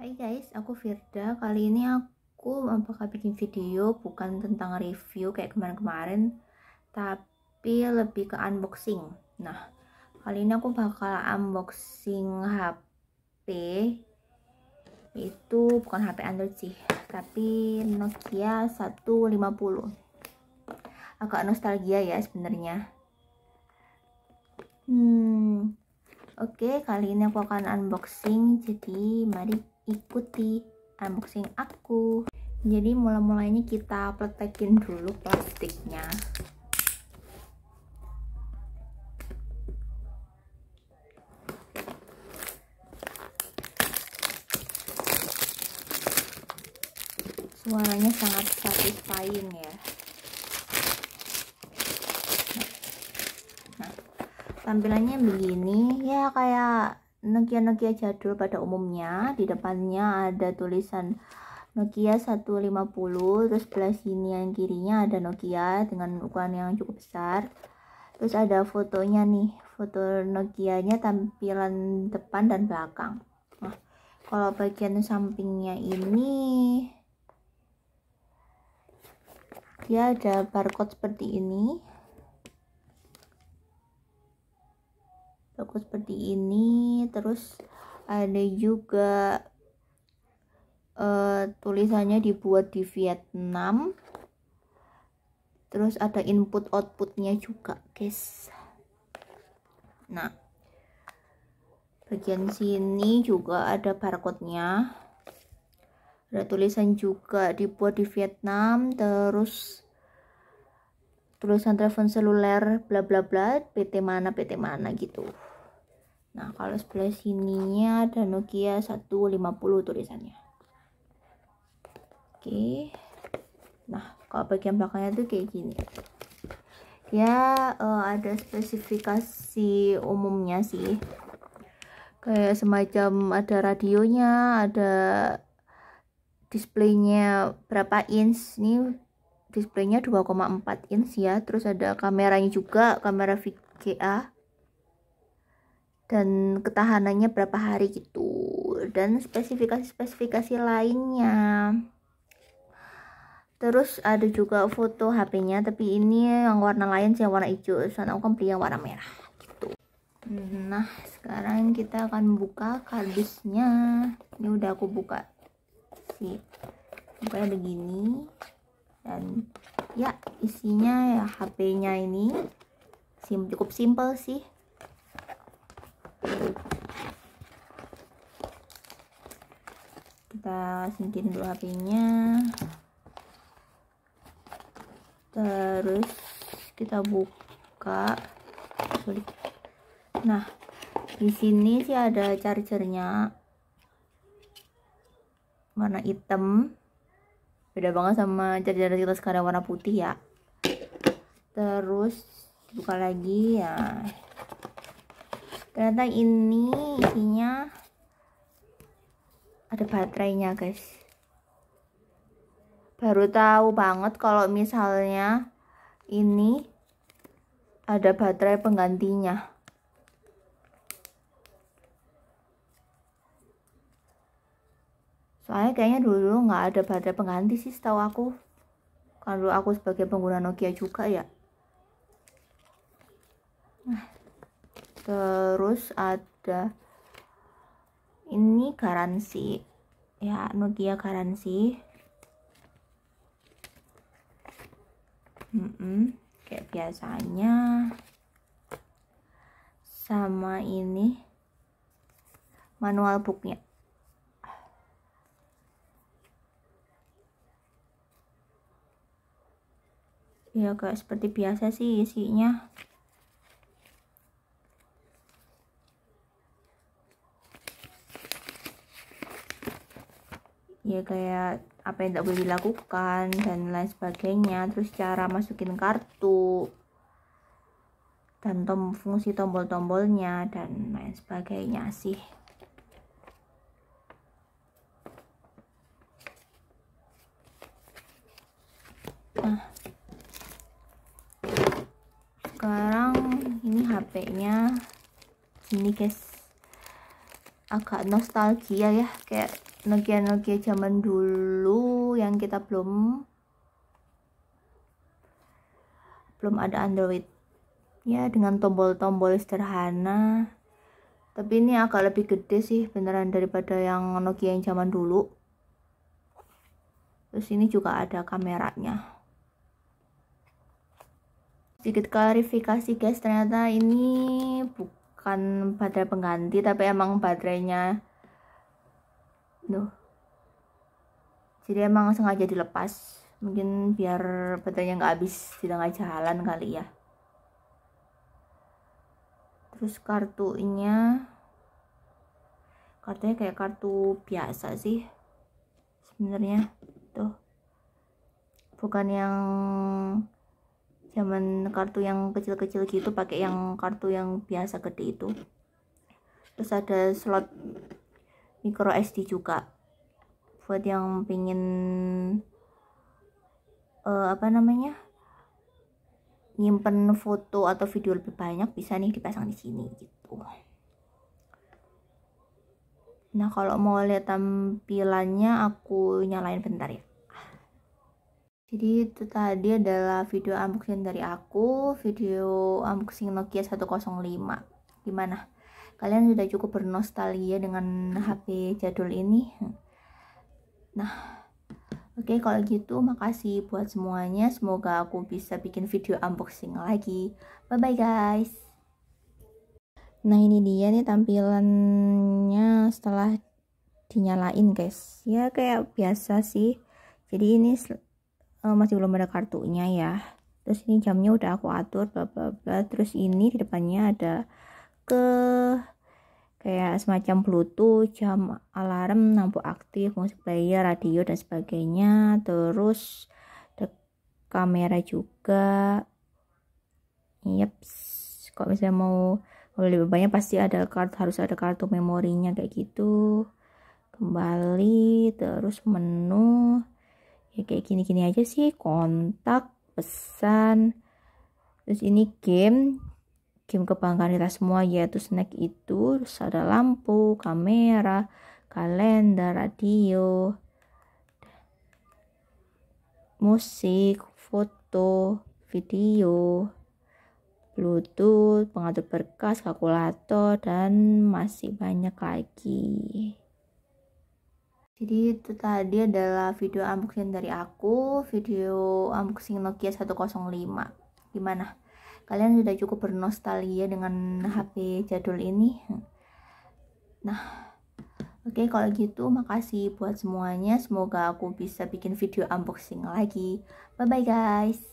Hai guys, aku Firda. Kali ini aku bakal bikin video bukan tentang review kayak kemarin-kemarin, tapi lebih ke unboxing. Nah, kali ini aku bakal unboxing HP itu bukan HP Android sih, tapi Nokia 150. Agak nostalgia ya sebenarnya. Hmm, Oke, okay, kali ini aku akan unboxing. Jadi, mari ikuti unboxing aku jadi mula-mulanya kita pletekin dulu plastiknya suaranya sangat satisfying ya nah, nah, tampilannya begini ya kayak Nokia-Nokia jadul pada umumnya di depannya ada tulisan Nokia 150 terus sebelah sini yang kirinya ada Nokia dengan ukuran yang cukup besar terus ada fotonya nih foto Nokianya tampilan depan dan belakang nah, kalau bagian sampingnya ini dia ada barcode seperti ini aku seperti ini terus ada juga uh, tulisannya dibuat di Vietnam terus ada input outputnya juga guys nah bagian sini juga ada barcode nya ada tulisan juga dibuat di Vietnam terus tulisan telepon seluler bla bla bla PT mana PT mana gitu Nah, kalau sebelah sininya ada Nokia 150 tulisannya. Oke. Nah, kalau bagian belakangnya tuh kayak gini. Ya, uh, ada spesifikasi umumnya sih. Kayak semacam ada radionya, ada displaynya berapa inch nih displaynya 2,4 inch ya terus ada kameranya juga kamera VGA dan ketahanannya berapa hari gitu dan spesifikasi-spesifikasi lainnya terus ada juga foto HP-nya tapi ini yang warna lain sih yang warna hijau soalnya aku kan beli yang warna merah gitu nah sekarang kita akan buka kardusnya ini udah aku buka sih kayak begini dan ya isinya ya HP-nya ini Sim cukup simple sih kita singkirin dulu apinya terus kita buka sorry. nah di sini sih ada chargernya warna hitam beda banget sama charger kita sekarang warna putih ya terus dibuka lagi ya ternyata ini isinya ada baterainya guys baru tahu banget kalau misalnya ini ada baterai penggantinya soalnya kayaknya dulu nggak ada baterai pengganti sih setahu aku kalau aku sebagai pengguna Nokia juga ya nah, terus ada ini garansi ya Nokia garansi mm -mm, kayak biasanya sama ini manual booknya ya kayak seperti biasa sih isinya ya kayak apa yang tidak boleh dilakukan dan lain sebagainya terus cara masukin kartu dan tom fungsi tombol-tombolnya dan lain sebagainya sih nah sekarang ini HP-nya gini guys agak nostalgia ya kayak Nokia-Nokia zaman dulu yang kita belum belum ada Android ya dengan tombol-tombol sederhana tapi ini agak lebih gede sih beneran daripada yang Nokia yang zaman dulu terus ini juga ada kameranya sedikit klarifikasi guys ternyata ini bukan baterai pengganti tapi emang baterainya tuh jadi emang sengaja dilepas mungkin biar baterainya nggak habis tidak nggak jalan kali ya terus kartunya kartunya kayak kartu biasa sih sebenarnya tuh bukan yang zaman kartu yang kecil-kecil gitu pakai yang kartu yang biasa gede itu terus ada slot micro SD juga buat yang pingin uh, apa namanya nyimpen foto atau video lebih banyak bisa nih dipasang di sini gitu nah kalau mau lihat tampilannya aku nyalain bentar ya jadi itu tadi adalah video unboxing dari aku video unboxing Nokia 105 gimana kalian sudah cukup bernostalgia dengan HP jadul ini nah oke okay, kalau gitu makasih buat semuanya semoga aku bisa bikin video unboxing lagi bye bye guys nah ini dia nih tampilannya setelah dinyalain guys ya kayak biasa sih jadi ini uh, masih belum ada kartunya ya terus ini jamnya udah aku atur bla bla bla terus ini di depannya ada ke kayak semacam bluetooth, jam alarm, lampu aktif, musik player, radio dan sebagainya. Terus ada kamera juga. Yeps, kalau misalnya mau lebih banyak pasti ada kartu harus ada kartu memorinya kayak gitu. Kembali terus menu ya kayak gini-gini aja sih kontak pesan terus ini game game kebanggaan kita semua yaitu snack itu terus ada lampu, kamera, kalender, radio, musik, foto, video, bluetooth, pengatur berkas, kalkulator dan masih banyak lagi. Jadi itu tadi adalah video unboxing dari aku, video unboxing Nokia 105. Gimana? kalian sudah cukup bernostalgia dengan HP jadul ini nah oke okay, kalau gitu makasih buat semuanya semoga aku bisa bikin video unboxing lagi bye bye guys